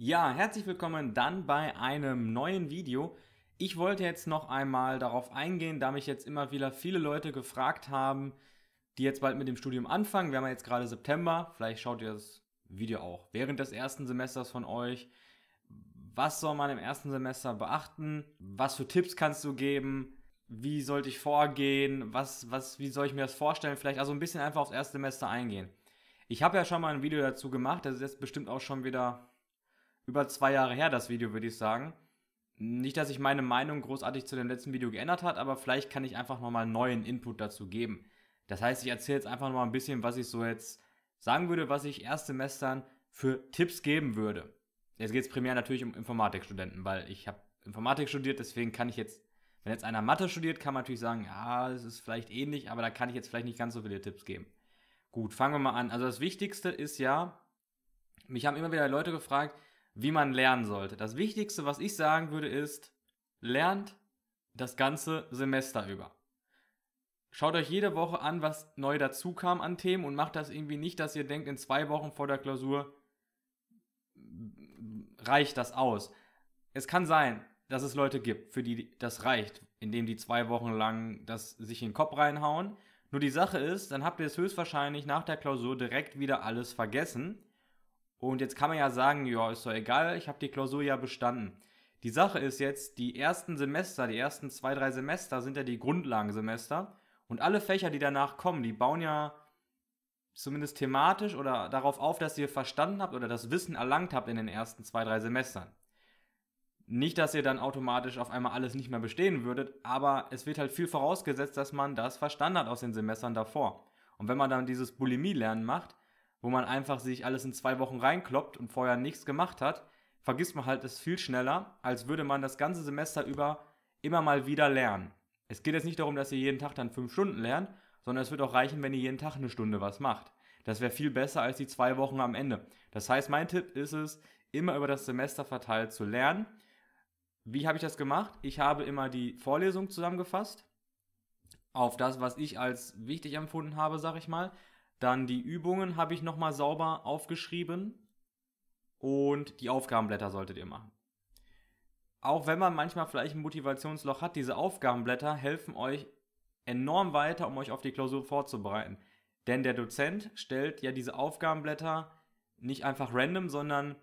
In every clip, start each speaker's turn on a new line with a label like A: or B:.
A: Ja, herzlich willkommen dann bei einem neuen Video. Ich wollte jetzt noch einmal darauf eingehen, da mich jetzt immer wieder viele Leute gefragt haben, die jetzt bald mit dem Studium anfangen. Wir haben ja jetzt gerade September, vielleicht schaut ihr das Video auch während des ersten Semesters von euch. Was soll man im ersten Semester beachten? Was für Tipps kannst du geben? Wie sollte ich vorgehen? Was, was, wie soll ich mir das vorstellen? Vielleicht also ein bisschen einfach aufs erste Semester eingehen. Ich habe ja schon mal ein Video dazu gemacht, das ist jetzt bestimmt auch schon wieder über zwei Jahre her, das Video, würde ich sagen. Nicht, dass sich meine Meinung großartig zu dem letzten Video geändert hat, aber vielleicht kann ich einfach nochmal neuen Input dazu geben. Das heißt, ich erzähle jetzt einfach nochmal ein bisschen, was ich so jetzt sagen würde, was ich Erstsemestern für Tipps geben würde. Jetzt geht es primär natürlich um Informatikstudenten, weil ich habe Informatik studiert, deswegen kann ich jetzt, wenn jetzt einer Mathe studiert, kann man natürlich sagen, ja, es ist vielleicht ähnlich, aber da kann ich jetzt vielleicht nicht ganz so viele Tipps geben. Gut, fangen wir mal an. Also das Wichtigste ist ja, mich haben immer wieder Leute gefragt, wie man lernen sollte. Das Wichtigste, was ich sagen würde, ist, lernt das ganze Semester über. Schaut euch jede Woche an, was neu dazu kam an Themen und macht das irgendwie nicht, dass ihr denkt, in zwei Wochen vor der Klausur reicht das aus. Es kann sein, dass es Leute gibt, für die das reicht, indem die zwei Wochen lang das sich in den Kopf reinhauen. Nur die Sache ist, dann habt ihr es höchstwahrscheinlich nach der Klausur direkt wieder alles vergessen und jetzt kann man ja sagen, ja, ist doch egal, ich habe die Klausur ja bestanden. Die Sache ist jetzt, die ersten Semester, die ersten zwei, drei Semester sind ja die Grundlagensemester. Und alle Fächer, die danach kommen, die bauen ja zumindest thematisch oder darauf auf, dass ihr verstanden habt oder das Wissen erlangt habt in den ersten zwei, drei Semestern. Nicht, dass ihr dann automatisch auf einmal alles nicht mehr bestehen würdet, aber es wird halt viel vorausgesetzt, dass man das verstanden hat aus den Semestern davor. Und wenn man dann dieses Bulimie-Lernen macht, wo man einfach sich alles in zwei Wochen reinkloppt und vorher nichts gemacht hat, vergisst man halt es viel schneller, als würde man das ganze Semester über immer mal wieder lernen. Es geht jetzt nicht darum, dass ihr jeden Tag dann fünf Stunden lernt, sondern es wird auch reichen, wenn ihr jeden Tag eine Stunde was macht. Das wäre viel besser als die zwei Wochen am Ende. Das heißt, mein Tipp ist es, immer über das Semester verteilt zu lernen. Wie habe ich das gemacht? Ich habe immer die Vorlesung zusammengefasst auf das, was ich als wichtig empfunden habe, sage ich mal. Dann die Übungen habe ich nochmal sauber aufgeschrieben. Und die Aufgabenblätter solltet ihr machen. Auch wenn man manchmal vielleicht ein Motivationsloch hat, diese Aufgabenblätter helfen euch enorm weiter, um euch auf die Klausur vorzubereiten. Denn der Dozent stellt ja diese Aufgabenblätter nicht einfach random, sondern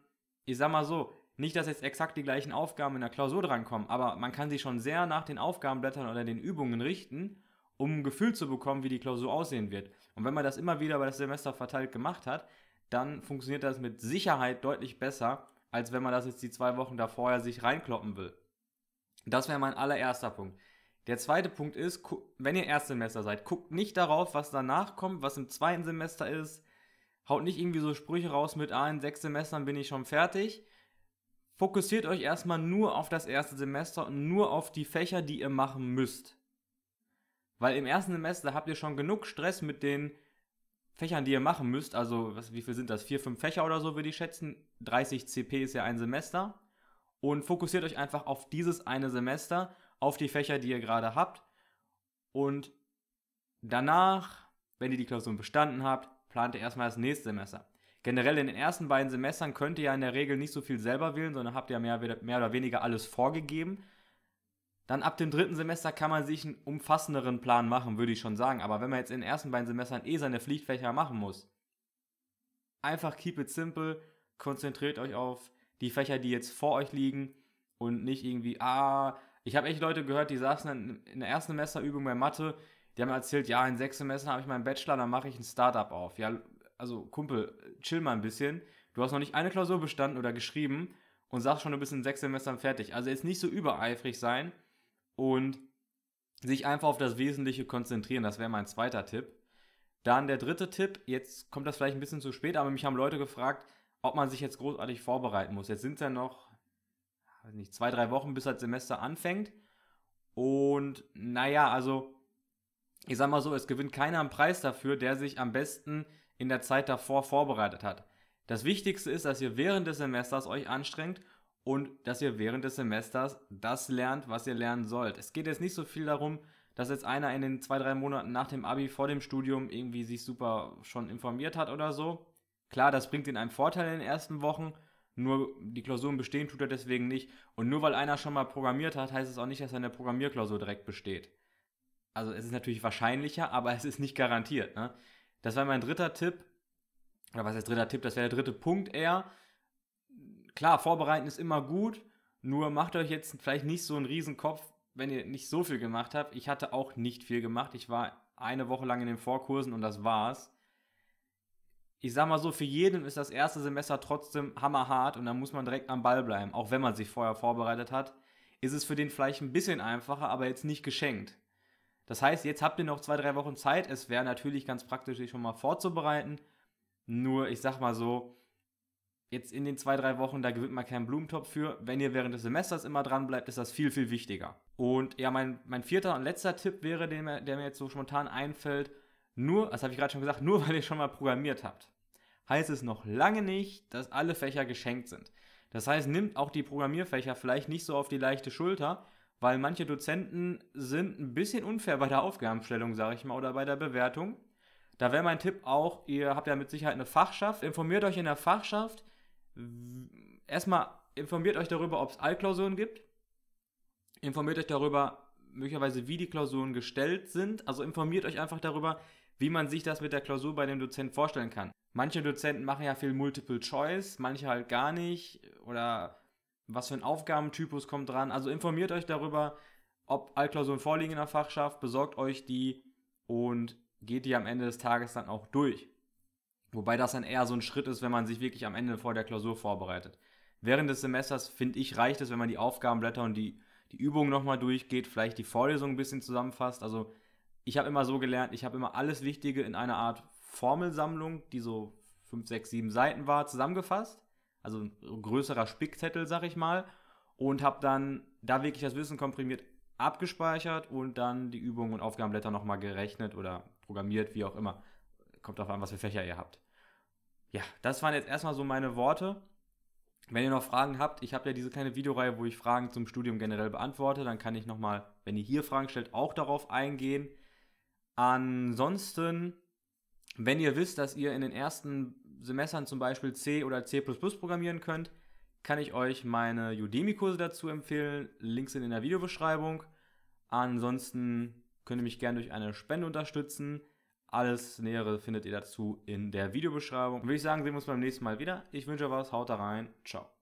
A: ich sag mal so, nicht, dass jetzt exakt die gleichen Aufgaben in der Klausur drankommen, aber man kann sie schon sehr nach den Aufgabenblättern oder den Übungen richten um ein Gefühl zu bekommen, wie die Klausur aussehen wird. Und wenn man das immer wieder über das Semester verteilt gemacht hat, dann funktioniert das mit Sicherheit deutlich besser, als wenn man das jetzt die zwei Wochen davor ja sich reinkloppen will. Das wäre mein allererster Punkt. Der zweite Punkt ist, wenn ihr Erstsemester seid, guckt nicht darauf, was danach kommt, was im zweiten Semester ist. Haut nicht irgendwie so Sprüche raus mit, ah, in sechs Semestern bin ich schon fertig. Fokussiert euch erstmal nur auf das erste Semester und nur auf die Fächer, die ihr machen müsst. Weil im ersten Semester habt ihr schon genug Stress mit den Fächern, die ihr machen müsst. Also, was, wie viel sind das? Vier, fünf Fächer oder so, würde ich schätzen. 30 CP ist ja ein Semester. Und fokussiert euch einfach auf dieses eine Semester, auf die Fächer, die ihr gerade habt. Und danach, wenn ihr die Klausuren bestanden habt, plant ihr erstmal das nächste Semester. Generell in den ersten beiden Semestern könnt ihr ja in der Regel nicht so viel selber wählen, sondern habt ja mehr, mehr oder weniger alles vorgegeben. Dann ab dem dritten Semester kann man sich einen umfassenderen Plan machen, würde ich schon sagen. Aber wenn man jetzt in den ersten beiden Semestern eh seine Pflichtfächer machen muss, einfach keep it simple, konzentriert euch auf die Fächer, die jetzt vor euch liegen und nicht irgendwie, ah, ich habe echt Leute gehört, die saßen in der ersten Semesterübung bei Mathe, die haben erzählt, ja, in sechs Semestern habe ich meinen Bachelor, dann mache ich ein Startup auf. Ja, also Kumpel, chill mal ein bisschen. Du hast noch nicht eine Klausur bestanden oder geschrieben und sagst schon, du bist in sechs Semestern fertig. Also jetzt nicht so übereifrig sein und sich einfach auf das Wesentliche konzentrieren. Das wäre mein zweiter Tipp. Dann der dritte Tipp, jetzt kommt das vielleicht ein bisschen zu spät, aber mich haben Leute gefragt, ob man sich jetzt großartig vorbereiten muss. Jetzt sind es ja noch nicht, zwei, drei Wochen, bis das Semester anfängt. Und naja, also ich sag mal so, es gewinnt keiner einen Preis dafür, der sich am besten in der Zeit davor vorbereitet hat. Das Wichtigste ist, dass ihr während des Semesters euch anstrengt und dass ihr während des Semesters das lernt, was ihr lernen sollt. Es geht jetzt nicht so viel darum, dass jetzt einer in den zwei, drei Monaten nach dem Abi vor dem Studium irgendwie sich super schon informiert hat oder so. Klar, das bringt ihnen einen Vorteil in den ersten Wochen, nur die Klausuren bestehen tut er deswegen nicht. Und nur weil einer schon mal programmiert hat, heißt es auch nicht, dass er eine Programmierklausur direkt besteht. Also es ist natürlich wahrscheinlicher, aber es ist nicht garantiert. Ne? Das war mein dritter Tipp, oder was ist der dritter Tipp, das wäre der dritte Punkt eher, klar, vorbereiten ist immer gut, nur macht euch jetzt vielleicht nicht so einen Riesenkopf, wenn ihr nicht so viel gemacht habt. Ich hatte auch nicht viel gemacht. Ich war eine Woche lang in den Vorkursen und das war's. Ich sag mal so, für jeden ist das erste Semester trotzdem hammerhart und dann muss man direkt am Ball bleiben, auch wenn man sich vorher vorbereitet hat. Ist es für den vielleicht ein bisschen einfacher, aber jetzt nicht geschenkt. Das heißt, jetzt habt ihr noch zwei, drei Wochen Zeit. Es wäre natürlich ganz praktisch, sich schon mal vorzubereiten. Nur, ich sag mal so, jetzt in den zwei, drei Wochen, da gewinnt man keinen Blumentopf für. Wenn ihr während des Semesters immer dran bleibt, ist das viel, viel wichtiger. Und ja, mein, mein vierter und letzter Tipp wäre, den, der mir jetzt so spontan einfällt, nur, das habe ich gerade schon gesagt, nur weil ihr schon mal programmiert habt, heißt es noch lange nicht, dass alle Fächer geschenkt sind. Das heißt, nimmt auch die Programmierfächer vielleicht nicht so auf die leichte Schulter, weil manche Dozenten sind ein bisschen unfair bei der Aufgabenstellung, sage ich mal, oder bei der Bewertung. Da wäre mein Tipp auch, ihr habt ja mit Sicherheit eine Fachschaft, informiert euch in der Fachschaft, erstmal informiert euch darüber, ob es Altklausuren gibt. Informiert euch darüber, möglicherweise, wie die Klausuren gestellt sind. Also informiert euch einfach darüber, wie man sich das mit der Klausur bei dem Dozenten vorstellen kann. Manche Dozenten machen ja viel Multiple Choice, manche halt gar nicht. Oder was für ein Aufgabentypus kommt dran. Also informiert euch darüber, ob Altklausuren vorliegen in der Fachschaft, besorgt euch die und geht die am Ende des Tages dann auch durch. Wobei das dann eher so ein Schritt ist, wenn man sich wirklich am Ende vor der Klausur vorbereitet. Während des Semesters, finde ich, reicht es, wenn man die Aufgabenblätter und die, die Übungen nochmal durchgeht, vielleicht die Vorlesung ein bisschen zusammenfasst. Also ich habe immer so gelernt, ich habe immer alles Wichtige in einer Art Formelsammlung, die so 5, 6, 7 Seiten war, zusammengefasst. Also ein größerer Spickzettel, sag ich mal. Und habe dann da wirklich das Wissen komprimiert abgespeichert und dann die Übungen und Aufgabenblätter nochmal gerechnet oder programmiert, wie auch immer. Kommt darauf an, was für Fächer ihr habt ja, das waren jetzt erstmal so meine Worte. Wenn ihr noch Fragen habt, ich habe ja diese kleine Videoreihe, wo ich Fragen zum Studium generell beantworte. Dann kann ich nochmal, wenn ihr hier Fragen stellt, auch darauf eingehen. Ansonsten, wenn ihr wisst, dass ihr in den ersten Semestern zum Beispiel C oder C programmieren könnt, kann ich euch meine Udemy-Kurse dazu empfehlen. Links sind in der Videobeschreibung. Ansonsten könnt ihr mich gerne durch eine Spende unterstützen. Alles Nähere findet ihr dazu in der Videobeschreibung. Und Würde ich sagen, sehen wir uns beim nächsten Mal wieder. Ich wünsche euch was, haut da rein, ciao.